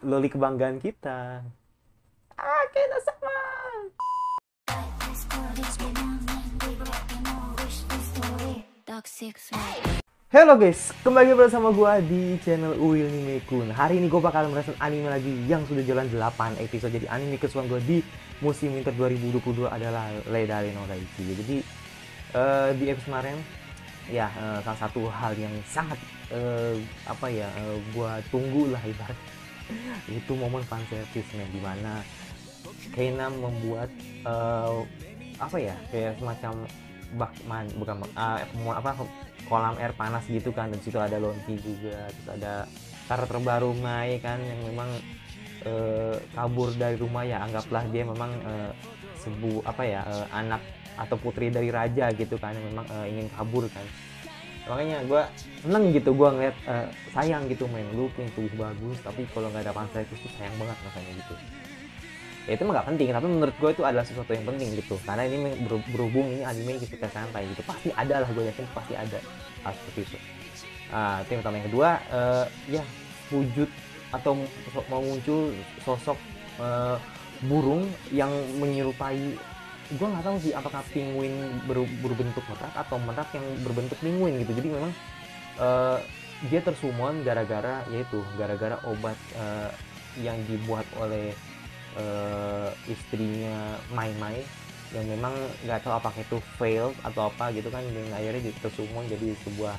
loli kebanggaan kita ah sama Hello guys, kembali bersama gue di channel Uil Nime Hari ini gue bakal ngerasain anime lagi yang sudah jalan 8 episode Jadi anime kesuan gue di musim winter 2022 adalah Leda no Daichi Jadi uh, di episode kemarin ya uh, salah satu hal yang sangat uh, apa ya uh, gue tunggu lah ibarat itu momen fan service man dimana Kena membuat uh, apa ya kayak semacam bak man, bukan uh, apa kolam air panas gitu kan dan situ ada lonti juga terus ada karakter terbaru Mai kan yang memang uh, kabur dari rumah ya anggaplah dia memang uh, sebu apa ya uh, anak atau putri dari raja gitu kan yang memang uh, ingin kabur kan makanya gue seneng gitu gue ngeliat uh, sayang gitu main lu punya tubuh bagus tapi kalau nggak ada pansel itu sayang banget rasanya gitu ya itu mah gak penting tapi menurut gue itu adalah sesuatu yang penting gitu karena ini berhubung ini anime yang kita santai gitu pasti ada lah gue yakin pasti ada hal seperti itu nah, itu pertama yang kedua uh, ya wujud atau mau muncul sosok uh, burung yang menyerupai gue nggak tahu sih apakah penguin ber, berbentuk merak atau merak yang berbentuk penguin gitu jadi memang uh, dia tersumon gara-gara yaitu gara-gara obat uh, yang dibuat oleh uh, istrinya Mai Mai yang memang nggak tahu apakah itu fail atau apa gitu kan dan akhirnya dia jadi sebuah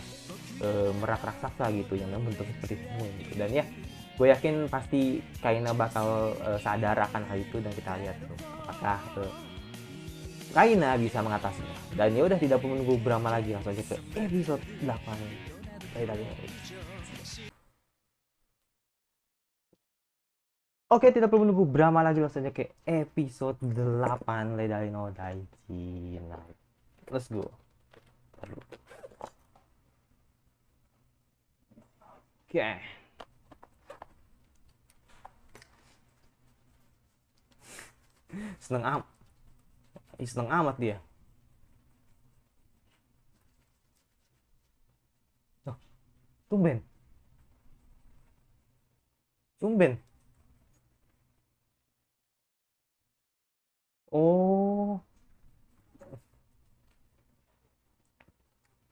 uh, merak raksasa gitu yang memang bentuk seperti penguin gitu dan ya gue yakin pasti Kaina bakal uh, sadar akan hal itu dan kita lihat tuh apakah uh, Raina bisa mengatasinya. Dan ya udah tidak perlu menunggu berapa lagi langsung aja ke episode 8 dari tadi. Oke, tidak perlu menunggu berapa lagi langsung aja ke episode 8 Ledai no Daiji. let's go. Oke. Okay. seneng am Iseng amat dia. Tuh, tumben. Tumben. Oh.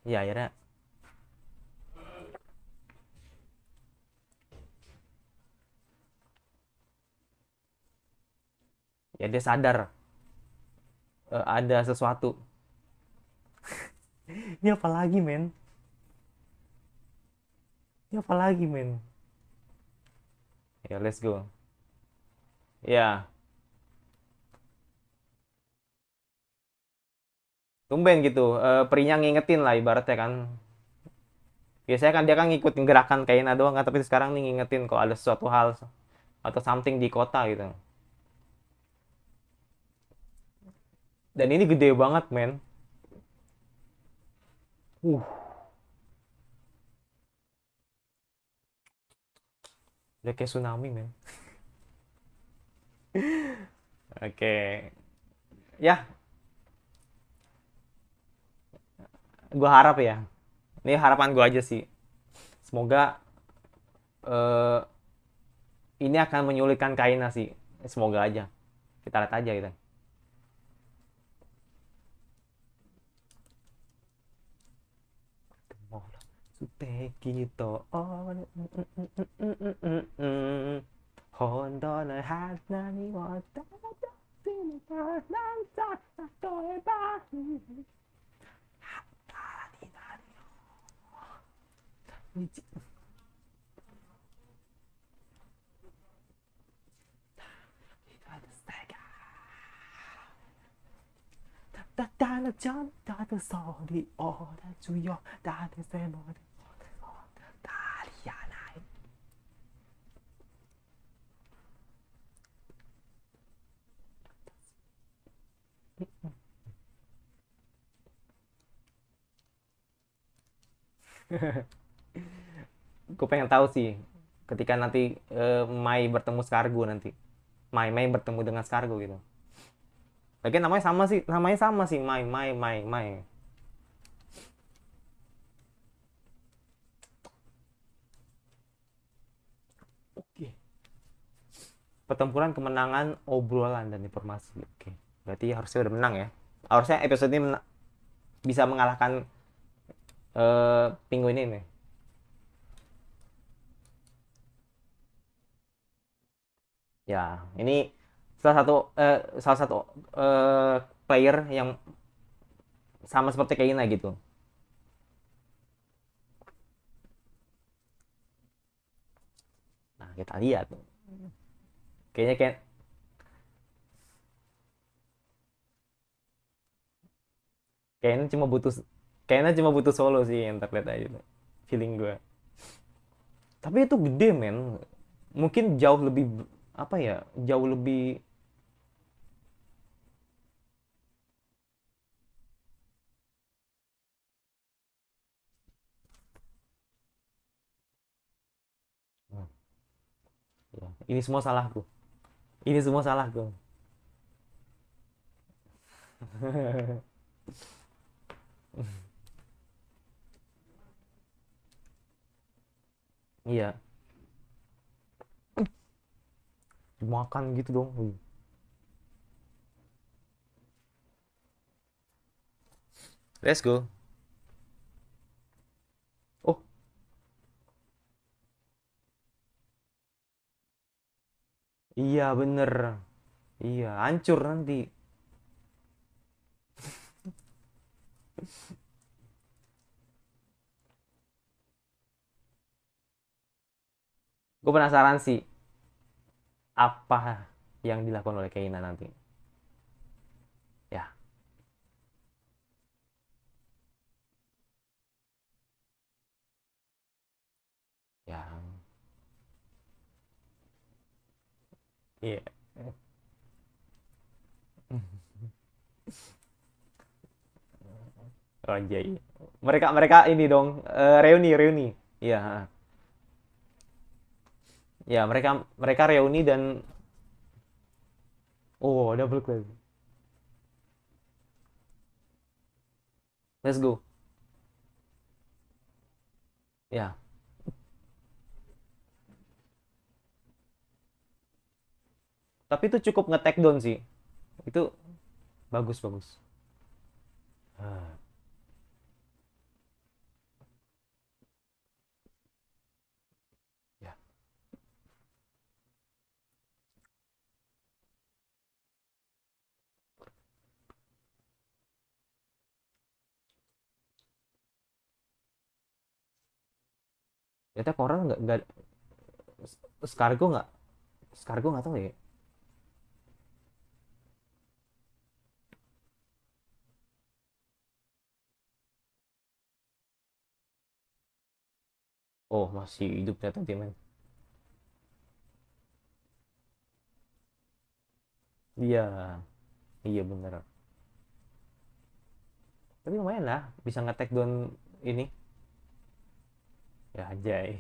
Ya akhirnya ya dia sadar uh, ada sesuatu ini apa lagi men ini apa lagi men ya let's go ya tumben gitu uh, perinya ngingetin lah ibaratnya kan biasanya kan dia kan ngikutin gerakan kayaknya doang kan tapi sekarang nih ngingetin kalau ada sesuatu hal atau something di kota gitu Dan ini gede banget, men. Uh. Udah kayak tsunami, men. Oke. Okay. Ya. Gue harap ya. Ini harapan gue aja sih. Semoga uh, ini akan menyulitkan Kaina sih. Semoga aja. Kita lihat aja gitu. 素敵と俺、うんうんうんうんうんうん。本当の花にもただ死にたなんだ、例えば。はったりなるよ。だったらちゃんだってそりおらちゅよだってせもり gue pengen tahu sih ketika nanti uh, Mai bertemu Skargo nanti Mai Mai bertemu dengan Skargo gitu lagi namanya sama sih namanya sama sih Mai Mai Mai Mai Oke. Pertempuran kemenangan obrolan dan informasi. Oke. Berarti harusnya udah menang ya. Harusnya episode ini bisa mengalahkan uh, eh, penguin ini ya ini salah satu uh, salah satu uh, player yang sama seperti Kaina gitu nah kita lihat kayaknya kayak Kayaknya cuma butuh kayaknya cuma butuh solo sih yang terlihat aja feeling gue tapi itu gede men mungkin jauh lebih apa ya jauh lebih ya, ini semua salahku ini semua salahku Iya. Dimakan gitu dong. Wih. Hmm. Let's go. Oh. Iya bener. Iya hancur nanti. gue penasaran sih apa yang dilakukan oleh Kaina nanti ya yang iya yeah. mereka mereka ini dong uh, reuni reuni iya yeah ya mereka mereka reuni dan oh double click let's go ya tapi itu cukup ngetek down sih itu bagus bagus ah. ternyata koral nggak nggak skargo nggak skargo nggak tahu ya Oh, masih hidup ternyata dia men. Iya. Iya bener. Tapi lumayan lah bisa ngetek down ini Ya eh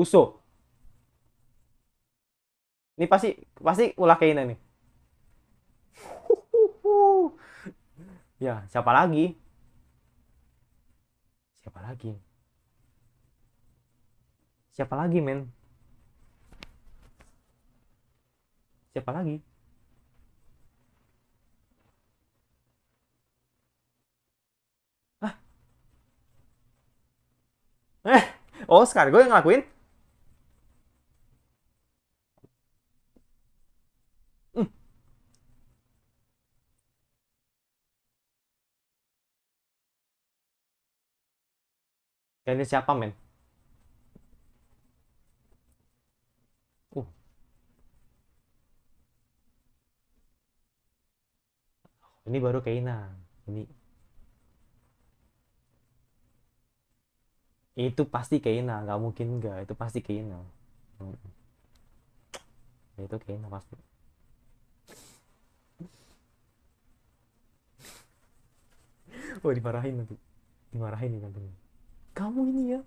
Uso. Ini pasti pasti ulah Keina nih. ya, siapa lagi? Siapa lagi? Siapa lagi, men? Siapa lagi? Eh, Oscar oh, gue yang ngelakuin. Hmm. Kalian siapa, men? Uh. Ini baru Kainan. Ini itu pasti Keina nggak mungkin nggak itu pasti Keina hmm. itu Keina pasti oh dimarahin nanti dimarahin nih nanti kamu ini ya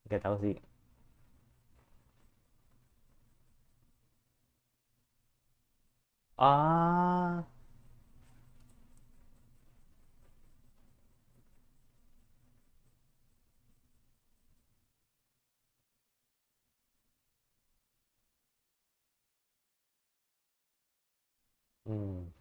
nggak tahu sih 아, 음,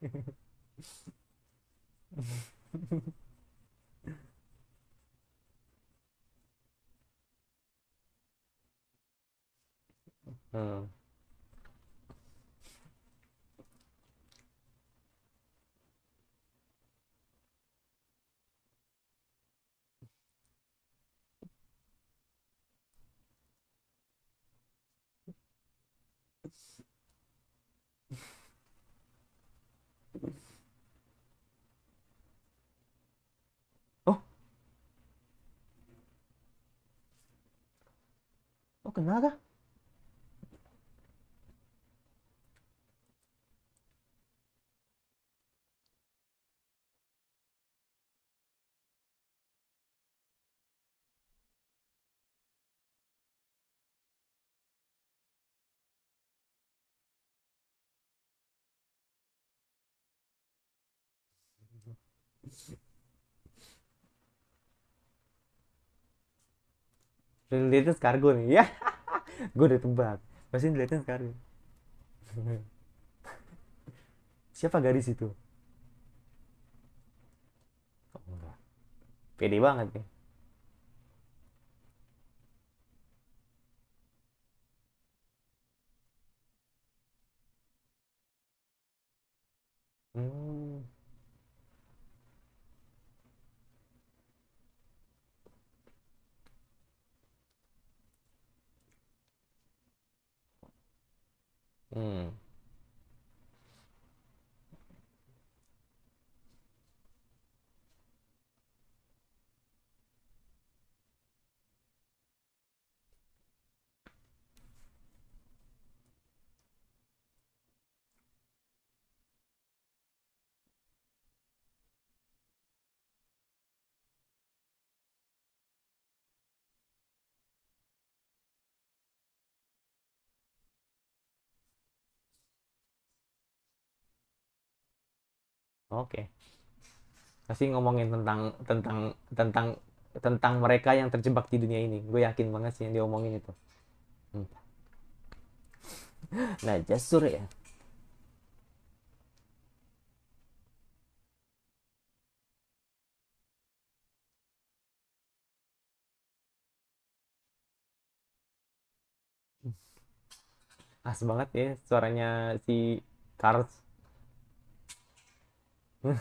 嗯。哦。好长啊！Related kargo nih ya. gue udah tebak. Pasti related kargo. Siapa gadis itu? Oh, Pede banget nih. Ya. Hmm. Mm. Oke. Pasti ngomongin tentang tentang tentang tentang mereka yang terjebak di dunia ini. Gue yakin banget sih yang diomongin itu. Hmm. Nah, jasur ya. Hmm. as banget ya suaranya si Charles. Cute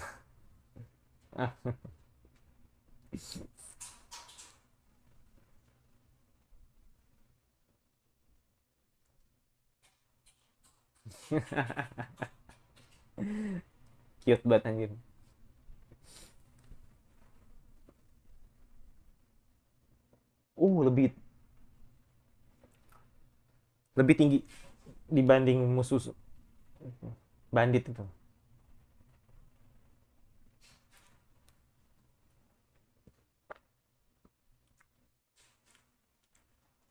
banget anjir. Uh, lebih lebih tinggi dibanding musuh bandit itu.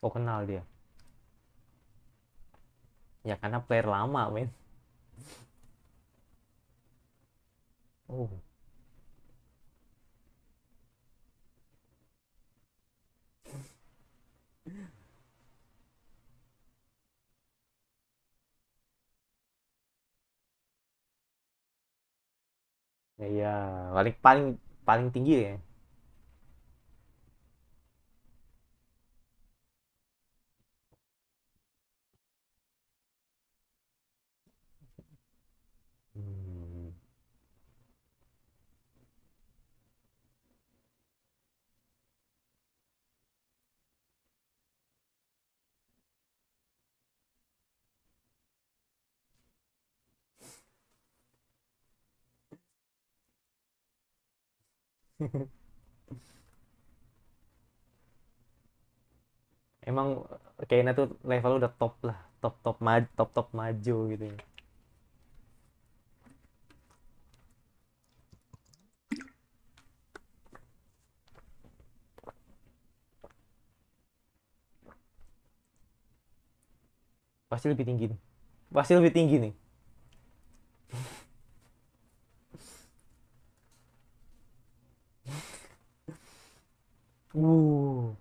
Oh kenal dia. Ya karena player lama men. Oh. Ya, ya paling paling paling tinggi ya. Emang eh, kayaknya tuh level udah top lah, top top maju, top top maju gitu ya. Pasti lebih tinggi nih. Pasti lebih tinggi nih. Ooh.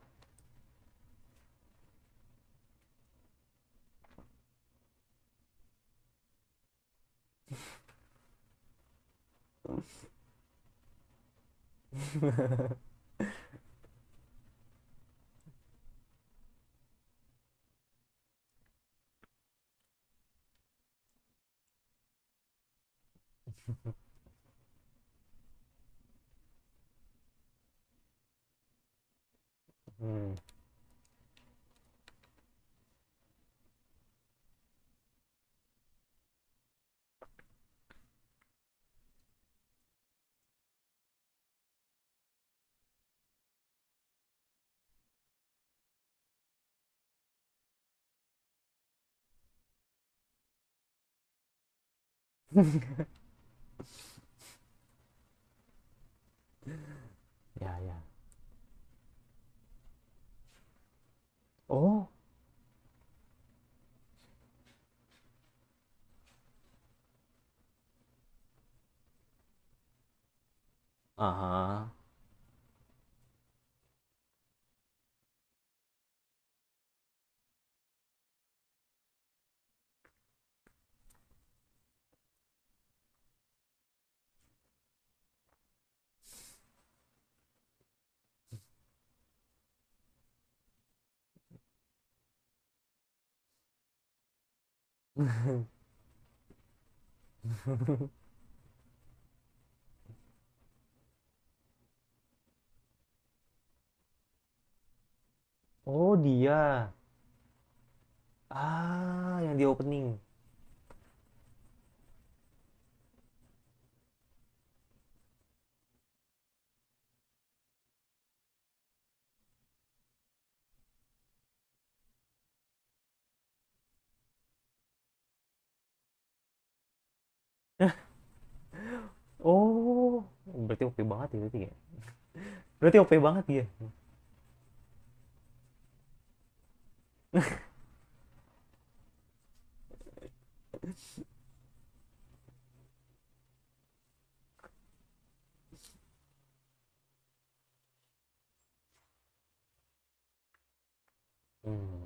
Mm. yeah, yeah. 어? 아하. Oh dia. Ah, yang di opening. oh berarti OP banget ya berarti ya berarti OP banget dia hmm.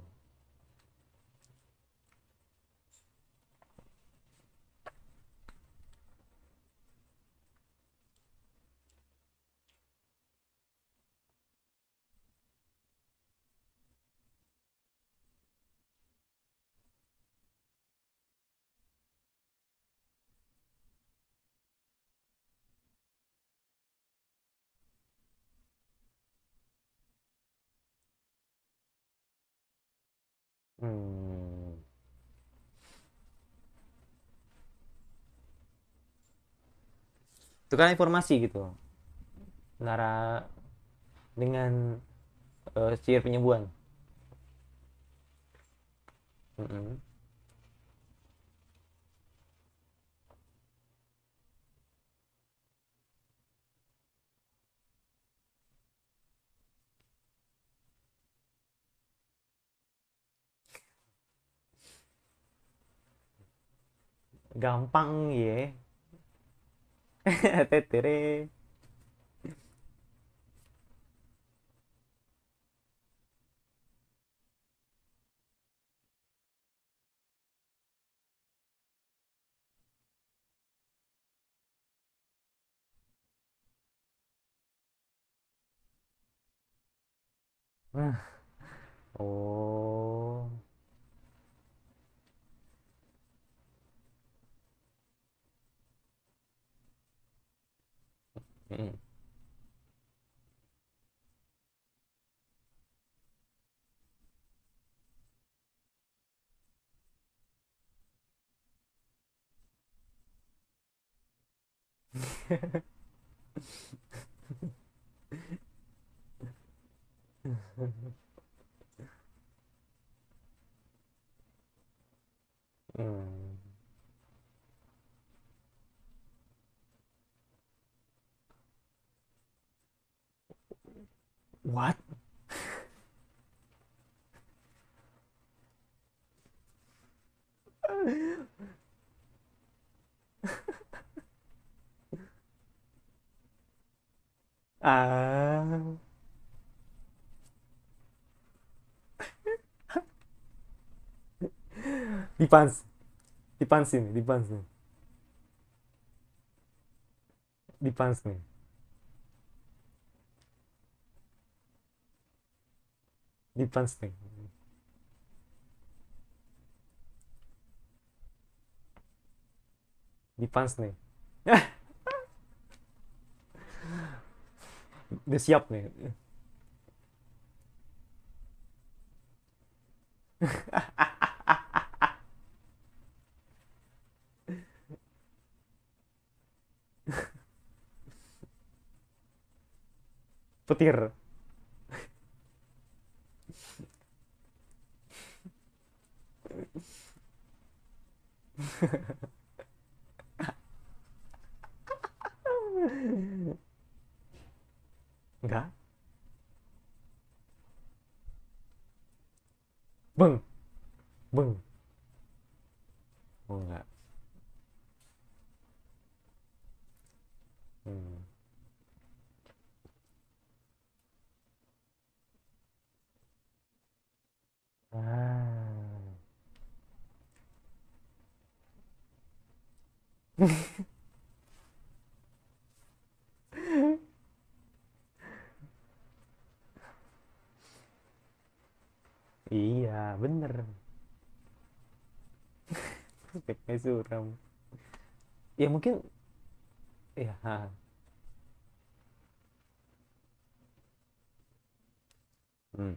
Hmm. Tukar informasi gitu Nara dengan uh, eh, sihir penyembuhan. Mm -mm. gampang ya tetere oh Mm-hmm. Mm. What? ah. ini, depends Dipansin, depends ini. 一般性。Dipans nih. Udah siap nih. Petir. 哈哈哈！哈！哈哈哈！哈！嘎！嘣！嘣！嘣！啊！嗯。哎。iya bener speknya suram ya mungkin ya hmm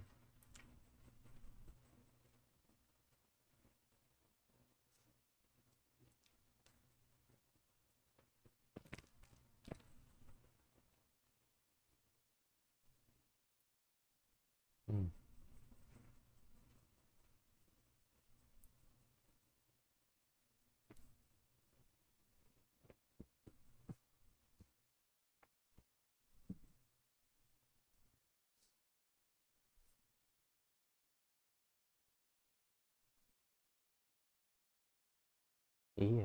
iya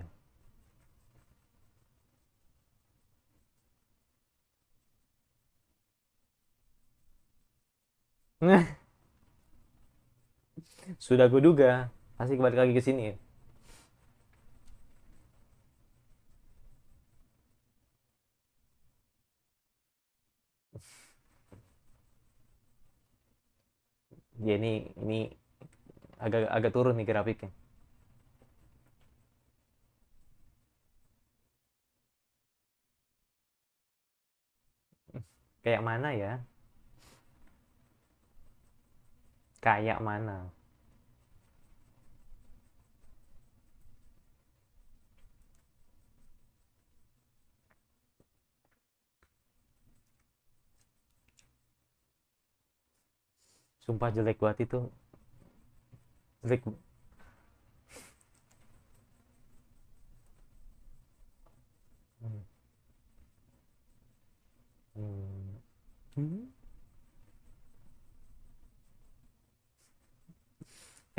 sudah gue duga, pasti kembali lagi ke sini. Ya? Ya ini ini agak agak turun nih grafiknya. kayak mana ya kayak mana sumpah jelek banget itu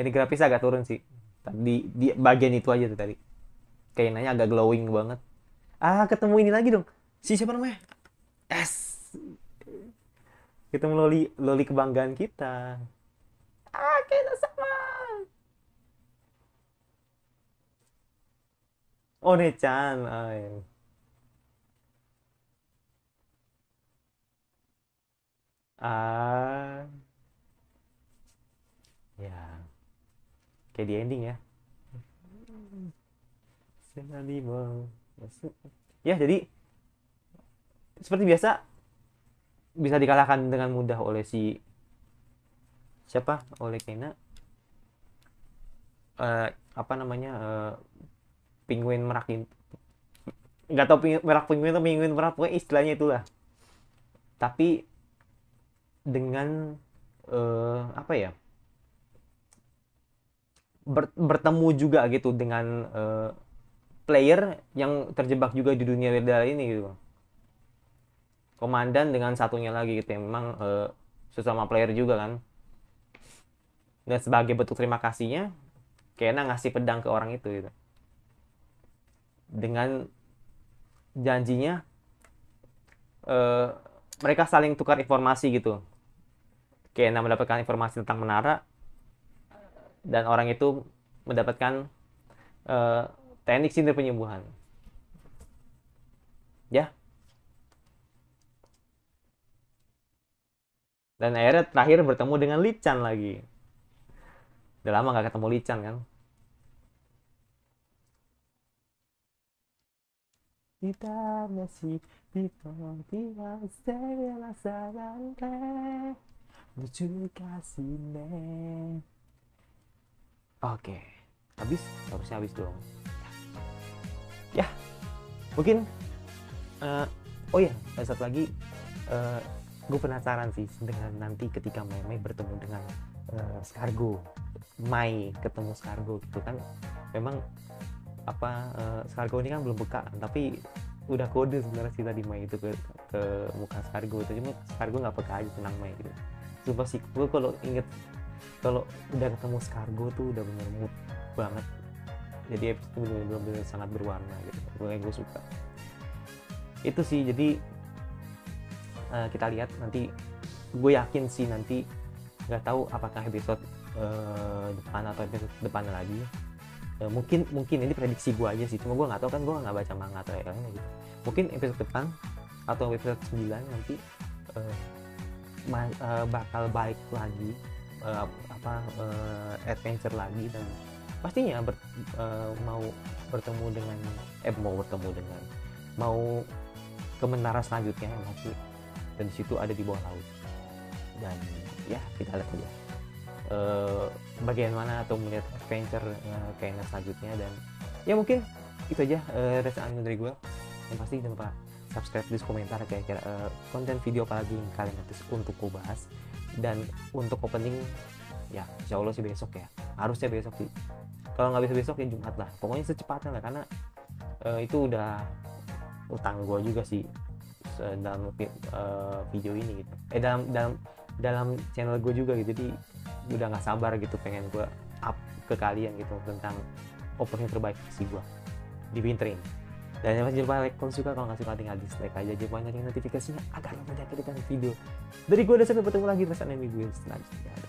Jadi grafis agak turun sih. Tadi di bagian itu aja tuh tadi. Kayaknya agak glowing banget. Ah, ketemu ini lagi dong. Si siapa namanya? S. Ketemu Loli, Loli kebanggaan kita. Ah, kita sama. Oh, Nechan. Ah. Iya. ah. kayak di ending ya ya jadi seperti biasa bisa dikalahkan dengan mudah oleh si siapa oleh Kena uh, apa namanya uh, penguin merak nggak tahu merak penguin atau penguin merak pokoknya istilahnya itulah tapi dengan uh, apa ya ber, bertemu juga gitu dengan uh, player yang terjebak juga di dunia beda ini gitu komandan dengan satunya lagi gitu yang memang uh, sesama player juga kan dan sebagai bentuk terima kasihnya Kena ngasih pedang ke orang itu gitu dengan janjinya uh, mereka saling tukar informasi gitu Kena mendapatkan informasi tentang menara dan orang itu mendapatkan uh, teknik sindir penyembuhan. Ya. Dan akhirnya terakhir bertemu dengan Lican lagi. Udah lama gak ketemu Lican kan? Kita masih kasih Oke, habis harusnya habis dong. Ya, mungkin. Uh, oh ya, yeah, satu lagi. Uh, eh, gue penasaran sih dengan nanti ketika Mei bertemu dengan uh, eh, Scargo, Mai ketemu Scargo gitu kan. Memang apa uh, Scargo ini kan belum buka, tapi udah kode sebenarnya sih tadi Mai itu ke, ke muka Scargo itu cuma Scargo nggak peka aja tenang Mai gitu. Sumpah sih gue kalau inget kalau udah ketemu Scargo tuh udah bener mood banget jadi episode itu bener-bener sangat berwarna gitu gue gue suka itu sih jadi uh, kita lihat nanti gue yakin sih nanti nggak tahu apakah episode uh, depan atau episode depan lagi uh, mungkin mungkin ini prediksi gue aja sih cuma gue nggak tahu kan gue nggak baca manga atau yang gitu mungkin episode depan atau episode 9 nanti uh, uh, bakal baik lagi uh, apa uh, adventure lagi dan pastinya ber, uh, mau bertemu dengan eh mau bertemu dengan mau ke menara selanjutnya yang masih dan di situ ada di bawah laut dan ya kita lihat aja uh, bagaimana atau melihat adventure uh, kayaknya selanjutnya dan ya mungkin itu aja uh, resengan dari gue yang pasti jangan lupa subscribe, tulis komentar kayak kira konten video apa lagi yang kalian nanti untuk gue bahas dan untuk opening ya insya Allah sih besok ya harusnya besok sih kalau nggak bisa besok ya Jumat lah pokoknya secepatnya lah karena uh, itu udah utang gue juga sih dalam uh, video ini gitu eh dalam dalam dalam channel gue juga gitu jadi udah nggak sabar gitu pengen gue up ke kalian gitu tentang opening terbaik si gue di winter dan yang pasti lupa like kalau suka kalau nggak suka tinggal dislike aja jangan lupa notifikasinya agar tidak ketinggalan video dari gue udah sampai bertemu lagi bersama anime gue selanjutnya